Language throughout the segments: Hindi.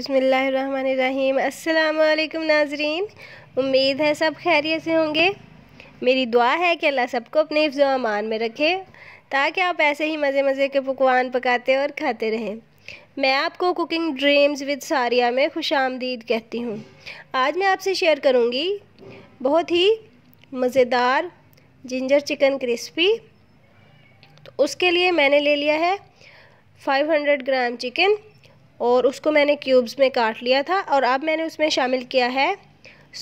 बिसमीम अल्लाम नाजरीन उम्मीद है सब खैरियत से होंगे मेरी दुआ है कि अल्लाह सबको अपने हिफ्ज़ अमान में रखे ताकि आप ऐसे ही मज़े मज़े के पकवान पकाते और खाते रहें मैं आपको कुकिंग ड्रीम्स विद सारिया में खुश आमदीद कहती हूँ आज मैं आपसे शेयर करूँगी बहुत ही मज़ेदार जिंजर चिकन क्रिस्पी तो उसके लिए मैंने ले लिया है 500 ग्राम चिकन और उसको मैंने क्यूब्स में काट लिया था और अब मैंने उसमें शामिल किया है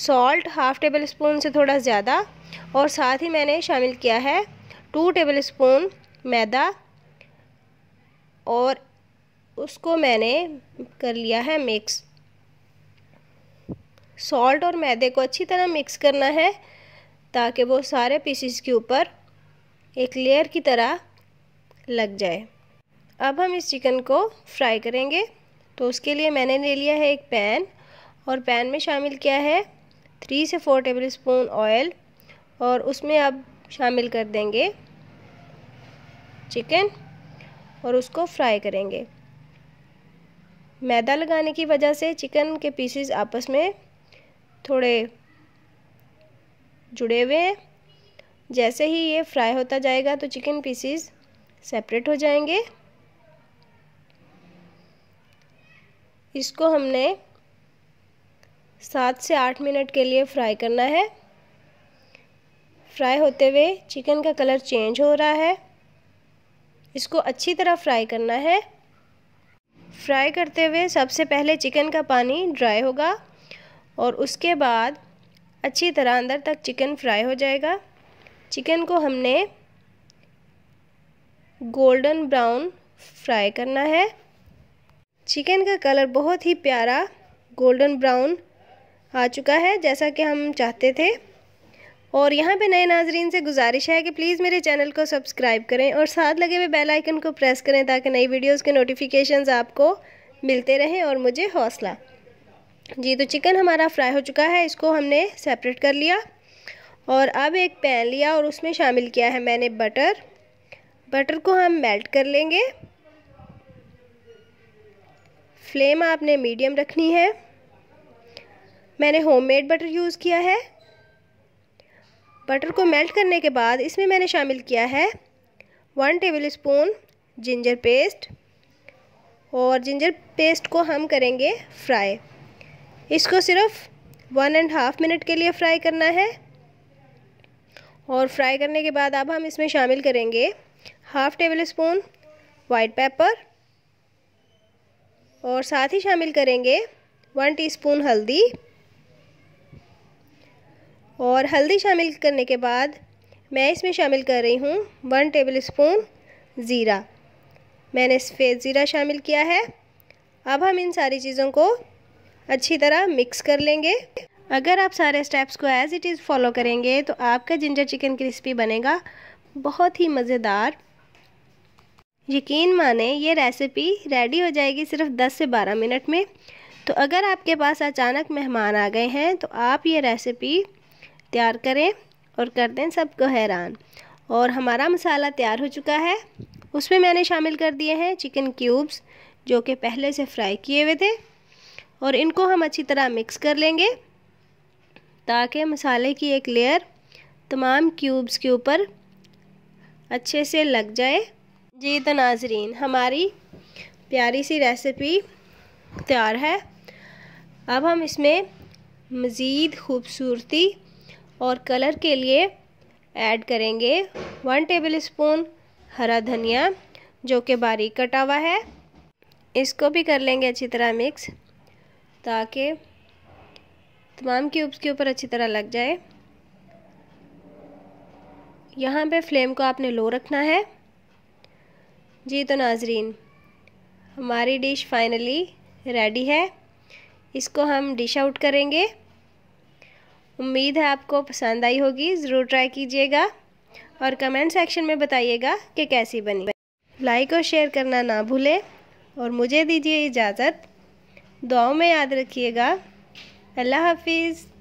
सॉल्ट हाफ़ टेबल स्पून से थोड़ा ज़्यादा और साथ ही मैंने शामिल किया है टू टेबल स्पून मैदा और उसको मैंने कर लिया है मिक्स सॉल्ट और मैदे को अच्छी तरह मिक्स करना है ताकि वो सारे पीसीस के ऊपर एक लेयर की तरह लग जाए अब हम इस चिकन को फ्राई करेंगे तो उसके लिए मैंने ले लिया है एक पैन और पैन में शामिल किया है थ्री से फोर टेबल स्पून ऑयल और उसमें अब शामिल कर देंगे चिकन और उसको फ्राई करेंगे मैदा लगाने की वजह से चिकन के पीसेस आपस में थोड़े जुड़े हुए हैं जैसे ही ये फ्राई होता जाएगा तो चिकन पीसेस सेपरेट हो जाएंगे इसको हमने सात से आठ मिनट के लिए फ्राई करना है फ्राई होते हुए चिकन का कलर चेंज हो रहा है इसको अच्छी तरह फ्राई करना है फ्राई करते हुए सबसे पहले चिकन का पानी ड्राई होगा और उसके बाद अच्छी तरह अंदर तक चिकन फ्राई हो जाएगा चिकन को हमने गोल्डन ब्राउन फ्राई करना है चिकन का कलर बहुत ही प्यारा गोल्डन ब्राउन आ चुका है जैसा कि हम चाहते थे और यहाँ पे नए नाजरीन से गुजारिश है कि प्लीज़ मेरे चैनल को सब्सक्राइब करें और साथ लगे हुए बेल आइकन को प्रेस करें ताकि नई वीडियोस के नोटिफिकेशंस आपको मिलते रहें और मुझे हौसला जी तो चिकन हमारा फ्राई हो चुका है इसको हमने सेपरेट कर लिया और अब एक पैन लिया और उसमें शामिल किया है मैंने बटर बटर को हम मेल्ट कर लेंगे फ्लेम आपने मीडियम रखनी है मैंने होममेड बटर यूज़ किया है बटर को मेल्ट करने के बाद इसमें मैंने शामिल किया है one tablespoon ginger paste और जिंजर पेस्ट को हम करेंगे फ्राई इसको सिर्फ वन एंड हाफ़ मिनट के लिए फ्राई करना है और फ्राई करने के बाद अब हम इसमें शामिल करेंगे half tablespoon white pepper और साथ ही शामिल करेंगे वन टीस्पून हल्दी और हल्दी शामिल करने के बाद मैं इसमें शामिल कर रही हूँ वन टेबल स्पून ज़ीरा मैंने सफ़ेद ज़ीरा शामिल किया है अब हम इन सारी चीज़ों को अच्छी तरह मिक्स कर लेंगे अगर आप सारे स्टेप्स को एज़ इट इज़ फॉलो करेंगे तो आपका जिंजर चिकन क्रिस्पी बनेगा बहुत ही मज़ेदार यकीन माने ये रेसिपी रेडी हो जाएगी सिर्फ 10 से 12 मिनट में तो अगर आपके पास अचानक मेहमान आ गए हैं तो आप ये रेसिपी तैयार करें और कर दें सबको हैरान और हमारा मसाला तैयार हो चुका है उसमें मैंने शामिल कर दिए हैं चिकन क्यूब्स जो कि पहले से फ्राई किए हुए थे और इनको हम अच्छी तरह मिक्स कर लेंगे ताकि मसाले की एक लेयर तमाम क्यूब्स के ऊपर अच्छे से लग जाए जी तो नाजरीन हमारी प्यारी सी रेसिपी तैयार है अब हम इसमें मज़ीद खूबसूरती और कलर के लिए ऐड करेंगे वन टेबल स्पून हरा धनिया जो कि बारीक कटा हुआ है इसको भी कर लेंगे अच्छी तरह मिक्स ताकि तमाम क्यूब्स के ऊपर अच्छी तरह लग जाए यहाँ पे फ्लेम को आपने लो रखना है जी तो नाजरीन हमारी डिश फाइनली रेडी है इसको हम डिश आउट करेंगे उम्मीद है आपको पसंद आई होगी ज़रूर ट्राई कीजिएगा और कमेंट सेक्शन में बताइएगा कि कैसी बनी लाइक और शेयर करना ना भूलें और मुझे दीजिए इजाज़त दुआओं में याद रखिएगा अल्लाह हाफिज़